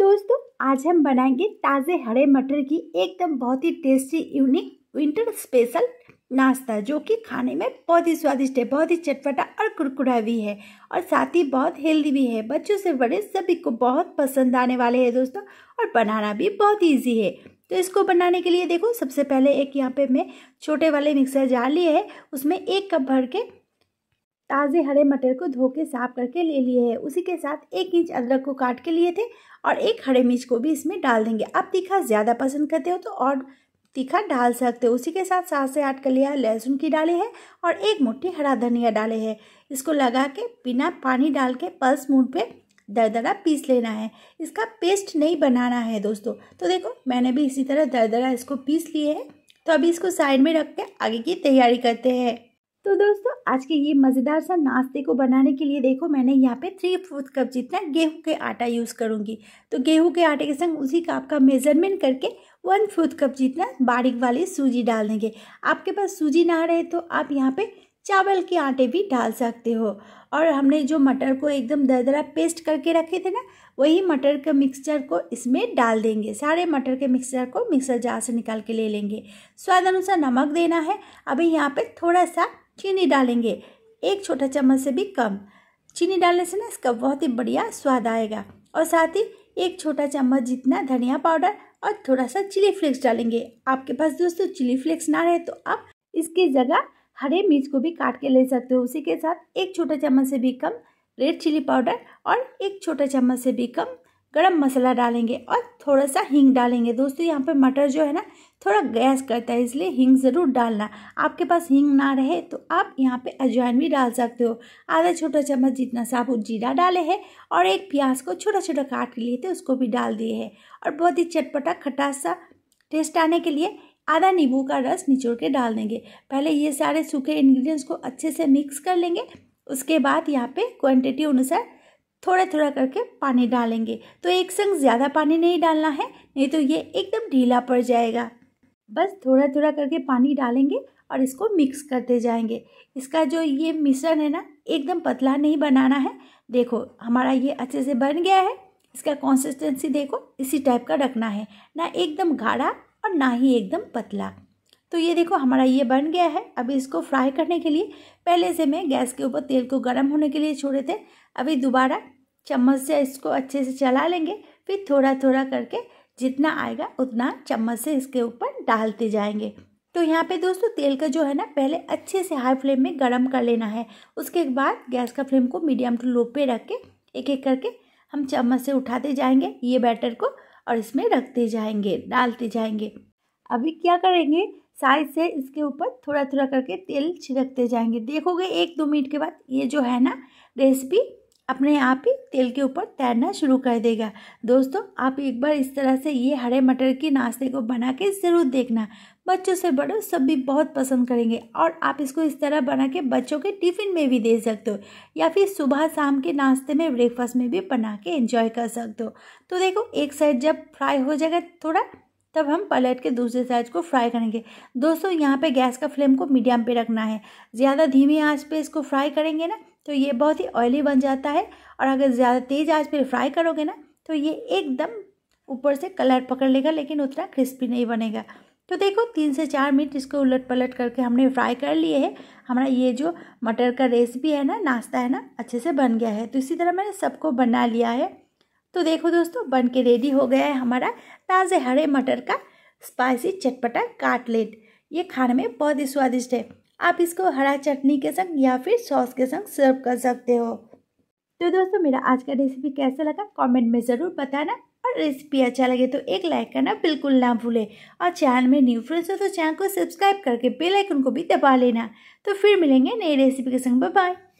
दोस्तों आज हम बनाएंगे ताज़े हरे मटर की एकदम बहुत ही टेस्टी यूनिक विंटर स्पेशल नाश्ता जो कि खाने में बहुत ही स्वादिष्ट है बहुत ही चटपटा और कुरकुरा भी है और साथ ही बहुत हेल्दी भी है बच्चों से बड़े सभी को बहुत पसंद आने वाले हैं दोस्तों और बनाना भी बहुत ईजी है तो इसको बनाने के लिए देखो सबसे पहले एक यहाँ पर मैं छोटे वाले मिक्सर जार लिए है उसमें एक कप भर के ताज़े हरे मटर को धो के साफ करके ले लिए है उसी के साथ एक इंच अदरक को काट के लिए थे और एक हरे मिर्च को भी इसमें डाल देंगे आप तीखा ज़्यादा पसंद करते हो तो और तीखा डाल सकते हो उसी के साथ सात से आठ कलिया लहसुन की डाले हैं और एक मुट्ठी हरा धनिया डाले है इसको लगा के बिना पानी डाल के पल्स मूड पे दरदरा पीस लेना है इसका पेस्ट नहीं बनाना है दोस्तों तो देखो मैंने भी इसी तरह दरदरा इसको पीस लिए है तो अभी इसको साइड में रख के आगे की तैयारी करते हैं तो दोस्तों आज के ये मज़ेदार सा नाश्ते को बनाने के लिए देखो मैंने यहाँ पे थ्री फोर्थ कप जितना गेहूं के आटा यूज़ करूँगी तो गेहूं के आटे के संग उसी का आपका मेजरमेंट करके वन फोर्थ कप जितना बारीक वाली सूजी डाल देंगे आपके पास सूजी ना रहे तो आप यहाँ पे चावल के आटे भी डाल सकते हो और हमने जो मटर को एकदम दरदरा पेस्ट करके रखे थे ना वही मटर के मिक्सचर को इसमें डाल देंगे सारे मटर के मिक्सचर को मिक्सर जार से निकाल के ले लेंगे स्वाद अनुसार नमक देना है अभी यहाँ पे थोड़ा सा चीनी डालेंगे एक छोटा चम्मच से भी कम चीनी डालने से ना इसका बहुत ही बढ़िया स्वाद आएगा और साथ ही एक छोटा चम्मच जितना धनिया पाउडर और थोड़ा सा चिली फ्लेक्स डालेंगे आपके पास दोस्तों चिली फ्लेक्स ना रहे तो आप इसकी जगह हरे मिर्च को भी काट के ले सकते हो उसी के साथ एक छोटा चम्मच से भी कम रेड चिली पाउडर और एक छोटा चम्मच से भी कम गरम मसाला डालेंगे और थोड़ा सा हींग डालेंगे दोस्तों यहाँ पे मटर जो है ना थोड़ा गैस करता है इसलिए हींग ज़रूर डालना आपके पास हींग ना रहे तो आप यहाँ पे अजवाइन भी डाल सकते हो आधा छोटा चम्मच जितना साबुत जीरा डाले हैं और एक प्याज को छोटा छोटा काट लिए थे उसको भी डाल दिए है और बहुत ही चटपटा खटास सा टेस्ट आने के लिए आधा नींबू का रस निचोड़ के डाल देंगे पहले ये सारे सूखे इन्ग्रीडियंट्स को अच्छे से मिक्स कर लेंगे उसके बाद यहाँ पे क्वांटिटी अनुसार थोड़ा थोड़ा करके पानी डालेंगे तो एक संग ज़्यादा पानी नहीं डालना है नहीं तो ये एकदम ढीला पड़ जाएगा बस थोड़ा थोड़ा करके पानी डालेंगे और इसको मिक्स करते जाएंगे इसका जो ये मिश्रण है ना एकदम पतला नहीं बनाना है देखो हमारा ये अच्छे से बन गया है इसका कंसिस्टेंसी देखो इसी टाइप का रखना है ना एकदम गाढ़ा और ना ही एकदम पतला तो ये देखो हमारा ये बन गया है अभी इसको फ्राई करने के लिए पहले से मैं गैस के ऊपर तेल को गर्म होने के लिए छोड़े थे अभी दोबारा चम्मच से इसको अच्छे से चला लेंगे फिर थोड़ा थोड़ा करके जितना आएगा उतना चम्मच से इसके ऊपर डालते जाएंगे तो यहाँ पे दोस्तों तेल का जो है ना पहले अच्छे से हाई फ्लेम में गर्म कर लेना है उसके बाद गैस का फ्लेम को मीडियम टू लो पे रख के एक एक करके हम चम्मच से उठाते जाएंगे ये बैटर को और इसमें रखते जाएंगे डालते जाएंगे अभी क्या करेंगे साइड से इसके ऊपर थोड़ा थोड़ा करके तेल छिड़कते जाएंगे देखोगे एक दो मिनट के बाद ये जो है ना रेसिपी अपने आप ही तेल के ऊपर तैरना शुरू कर देगा दोस्तों आप एक बार इस तरह से ये हरे मटर के नाश्ते को बना के ज़रूर देखना बच्चों से बड़ों सब भी बहुत पसंद करेंगे और आप इसको इस तरह बना के बच्चों के टिफ़िन में भी दे सकते हो या फिर सुबह शाम के नाश्ते में ब्रेकफास्ट में भी बना के एंजॉय कर सकते हो तो देखो एक साइड जब फ्राई हो जाएगा थोड़ा तब हम पलट के दूसरे साइज को फ्राई करेंगे दोस्तों यहाँ पे गैस का फ्लेम को मीडियम पे रखना है ज़्यादा धीमी आंच पे इसको फ्राई करेंगे ना तो ये बहुत ही ऑयली बन जाता है और अगर ज़्यादा तेज़ आंच पे फ्राई करोगे ना तो ये एकदम ऊपर से कलर पकड़ लेगा लेकिन उतना क्रिस्पी नहीं बनेगा तो देखो तीन से चार मिनट इसको उलट पलट करके हमने फ्राई कर लिए है हमारा ये जो मटर का रेसिपी है ना नाश्ता है ना अच्छे से बन गया है तो इसी तरह मैंने सबको बना लिया है तो देखो दोस्तों बन के रेडी हो गया है हमारा ताज़े हरे मटर का स्पाइसी चटपटा काटलेट ये खाने में बहुत ही स्वादिष्ट है आप इसको हरा चटनी के संग या फिर सॉस के संग सर्व कर सकते हो तो दोस्तों मेरा आज का रेसिपी कैसा लगा कमेंट में ज़रूर बताना और रेसिपी अच्छा लगे तो एक लाइक करना बिल्कुल ना भूले और चैनल में न्यू फ्रेंड्स हो तो चैनल को सब्सक्राइब करके बेल आइकन को भी दबा लेना तो फिर मिलेंगे नई रेसिपी के संग बाय